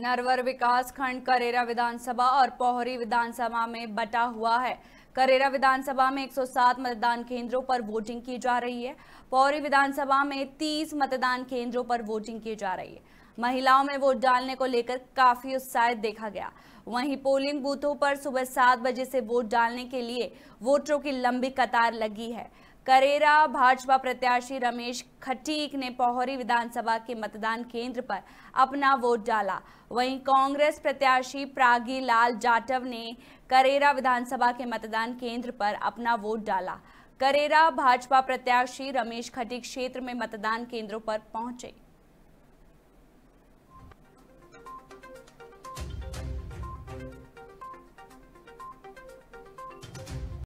नरवर विकास खंड करेरा विधानसभा और पोहरी विधानसभा में बटा हुआ है करेरा विधानसभा में 107 मतदान केंद्रों पर वोटिंग की जा रही है पोहरी विधानसभा में 30 मतदान केंद्रों पर वोटिंग की जा रही है महिलाओं में वोट डालने को लेकर काफी उत्साहित देखा गया वहीं पोलिंग बूथों पर सुबह सात बजे से वोट डालने के लिए वोटरों की लंबी कतार लगी है करेरा भाजपा प्रत्याशी रमेश खटीक ने पोहरी विधानसभा के मतदान केंद्र पर अपना वोट डाला वहीं कांग्रेस प्रत्याशी प्रागी लाल जाटव ने करेरा विधानसभा के मतदान केंद्र पर अपना वोट डाला करेरा भाजपा प्रत्याशी रमेश खटीक क्षेत्र में मतदान केंद्रों पर पहुंचे